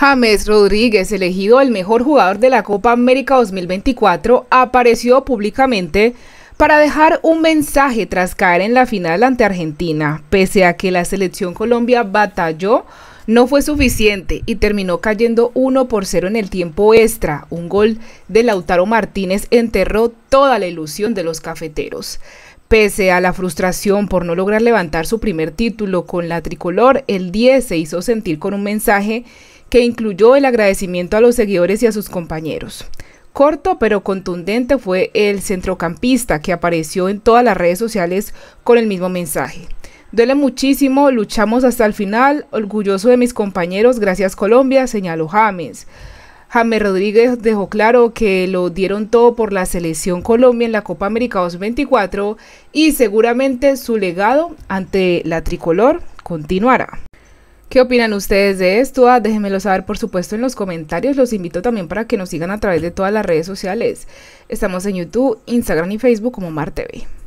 James Rodríguez, elegido el mejor jugador de la Copa América 2024, apareció públicamente para dejar un mensaje tras caer en la final ante Argentina. Pese a que la selección Colombia batalló, no fue suficiente y terminó cayendo 1 por 0 en el tiempo extra. Un gol de Lautaro Martínez enterró toda la ilusión de los cafeteros. Pese a la frustración por no lograr levantar su primer título con la tricolor, el 10 se hizo sentir con un mensaje que incluyó el agradecimiento a los seguidores y a sus compañeros. Corto pero contundente fue el centrocampista que apareció en todas las redes sociales con el mismo mensaje. Duele muchísimo, luchamos hasta el final, orgulloso de mis compañeros, gracias Colombia, señaló James. James Rodríguez dejó claro que lo dieron todo por la selección Colombia en la Copa América 2024 y seguramente su legado ante la tricolor continuará. ¿Qué opinan ustedes de esto? Ah, déjenmelo saber por supuesto en los comentarios. Los invito también para que nos sigan a través de todas las redes sociales. Estamos en YouTube, Instagram y Facebook como MarTV.